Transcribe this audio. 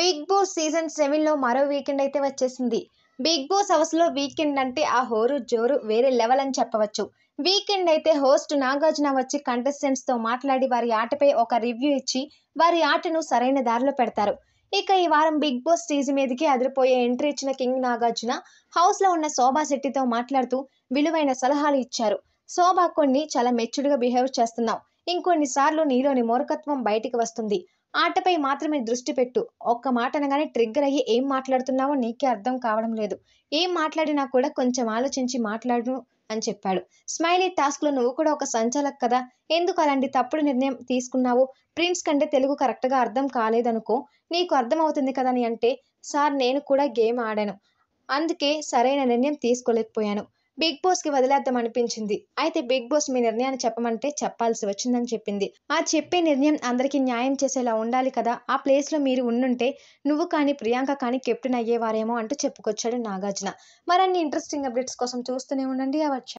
big boss season సెవెన్లో మరో weekend అయితే వచ్చేసింది బిగ్ బాస్ హౌస్లో వీకెండ్ అంటే ఆ హోరు జోరు వేరే లెవెల్ అని చెప్పవచ్చు వీకెండ్ అయితే హోస్ట్ నాగార్జున వచ్చి కంటెస్టెంట్స్తో మాట్లాడి వారి ఆటపై ఒక రివ్యూ ఇచ్చి వారి ఆటను సరైన దారిలో పెడతారు ఇక ఈ వారం బిగ్ బాస్ స్టేజ్ మీదకి అదిరిపోయే ఎంట్రీ ఇచ్చిన కింగ్ నాగార్జున హౌస్లో ఉన్న శోభా శెట్టితో మాట్లాడుతూ విలువైన సలహాలు ఇచ్చారు శోభా కొన్ని చాలా మెచ్యూర్డ్గా బిహేవ్ చేస్తున్నావు ఇంకొన్నిసార్లు నీలోని మూర్ఖత్వం బయటికి వస్తుంది ఆటపై మాత్రమే దృష్టి పెట్టు ఒక్క మాట అనగానే ట్రిగ్గర్ అయ్యి ఏం మాట్లాడుతున్నావో నీకే అర్థం కావడం లేదు ఏం మాట్లాడినా కూడా కొంచెం ఆలోచించి మాట్లాడు అని చెప్పాడు స్మైలీ టాస్క్లో నువ్వు కూడా ఒక సంచాలక్ కదా ఎందుకు అలాంటి తప్పుడు నిర్ణయం తీసుకున్నావు ప్రిన్స్ కంటే తెలుగు కరెక్ట్గా అర్థం కాలేదనుకో నీకు అర్థమవుతుంది కదని అంటే సార్ నేను కూడా గేమ్ ఆడాను అందుకే సరైన నిర్ణయం తీసుకోలేకపోయాను బిగ్ కి వదిలేద్దాం అనిపించింది అయితే బిగ్ బాస్ మీ నిర్ణయాన్ని చెప్పమంటే చెప్పాల్సి వచ్చిందని చెప్పింది ఆ చెప్పే నిర్ణయం అందరికీ న్యాయం చేసేలా ఉండాలి కదా ఆ ప్లేస్లో మీరు ఉండుంటే నువ్వు కానీ ప్రియాంక కానీ కెప్టెన్ అయ్యేవారేమో అంటూ చెప్పుకొచ్చాడు నాగార్జున మరన్ని ఇంట్రెస్టింగ్ అప్డేట్స్ కోసం చూస్తూనే ఉండండి అవర్